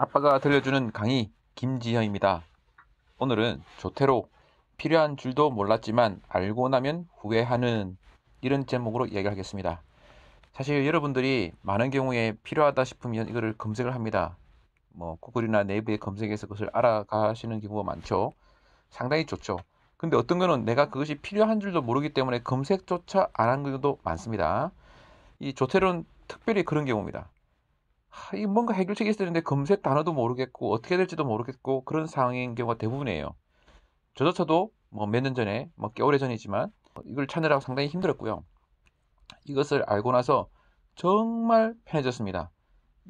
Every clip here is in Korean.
아빠가 들려주는 강의 김지현입니다. 오늘은 조태로 필요한 줄도 몰랐지만 알고 나면 후회하는 이런 제목으로 이야기하겠습니다. 사실 여러분들이 많은 경우에 필요하다 싶으면 이거를 검색을 합니다. 뭐 구글이나 네이버에 검색해서 그것을 알아가시는 경우가 많죠. 상당히 좋죠. 근데 어떤 거는 내가 그것이 필요한 줄도 모르기 때문에 검색조차 안 한 경우도 많습니다. 이 조태로는 특별히 그런 경우입니다. 이 뭔가 해결책이 있어야 되는데 검색 단어도 모르겠고 어떻게 될지도 모르겠고 그런 상황인 경우가 대부분이에요. 저조차도 뭐 몇 년 전에 뭐 꽤 오래 전이지만 어, 이걸 찾느라고 상당히 힘들었고요. 이것을 알고 나서 정말 편해졌습니다.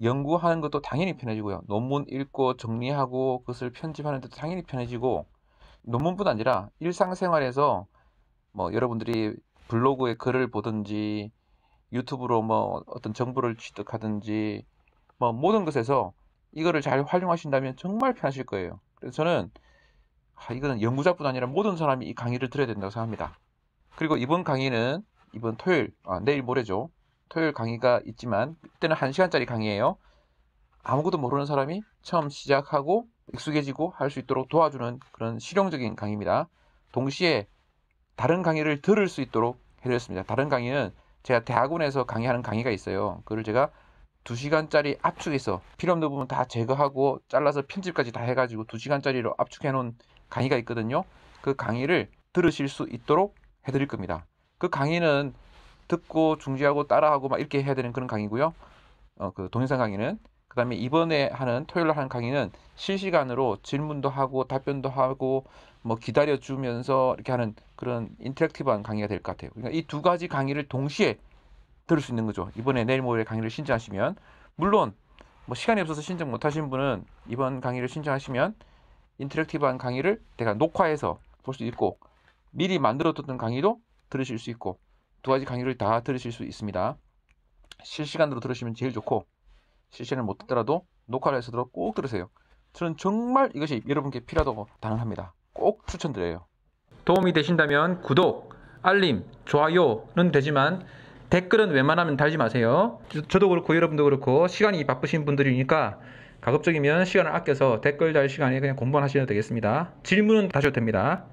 연구하는 것도 당연히 편해지고요. 논문 읽고 정리하고 그것을 편집하는 데도 당연히 편해지고 논문뿐 아니라 일상생활에서 뭐 여러분들이 블로그에 글을 보든지 유튜브로 뭐 어떤 정보를 취득하든지 뭐 모든 것에서 이거를 잘 활용하신다면 정말 편하실 거예요. 그래서 저는 아, 이거는 연구자뿐 아니라 모든 사람이 이 강의를 들어야 된다고 생각합니다. 그리고 이번 강의는 이번 토요일, 아, 내일 모레죠. 토요일 강의가 있지만 그때는 1시간짜리 강의예요. 아무것도 모르는 사람이 처음 시작하고 익숙해지고 할 수 있도록 도와주는 그런 실용적인 강의입니다. 동시에 다른 강의를 들을 수 있도록 해드렸습니다. 다른 강의는 제가 대학원에서 강의하는 강의가 있어요. 그걸 제가 2시간짜리 압축해서 필요 없는 부분 다 제거하고 잘라서 편집까지 다 해가지고 2시간짜리로 압축해 놓은 강의가 있거든요. 그 강의를 들으실 수 있도록 해드릴 겁니다. 그 강의는 듣고 중지하고 따라하고 막 이렇게 해야 되는 그런 강의고요. 어, 그 동영상 강의는 그 다음에 이번에 하는 토요일 날 하는 강의는 실시간으로 질문도 하고 답변도 하고 뭐 기다려 주면서 이렇게 하는 그런 인터랙티브한 강의가 될 것 같아요. 그러니까 이두 가지 강의를 동시에 들을 수 있는 거죠. 이번에 내일 모레 강의를 신청하시면 물론 뭐 시간이 없어서 신청 못 하신 분은 이번 강의를 신청하시면 인터랙티브한 강의를 내가 녹화해서 볼 수 있고 미리 만들어뒀던 강의도 들으실 수 있고 두 가지 강의를 다 들으실 수 있습니다. 실시간으로 들으시면 제일 좋고 실시간을 못 듣더라도 녹화를 해서 들어 꼭 들으세요. 저는 정말 이것이 여러분께 필요하다고 단언합니다. 꼭 추천드려요. 도움이 되신다면 구독, 알림, 좋아요는 되지만 댓글은 웬만하면 달지 마세요. 저, 도 그렇고 여러분도 그렇고 시간이 바쁘신 분들이니까 가급적이면 시간을 아껴서 댓글 달 시간에 그냥 공부하시면 되겠습니다. 질문은 다셔도 됩니다.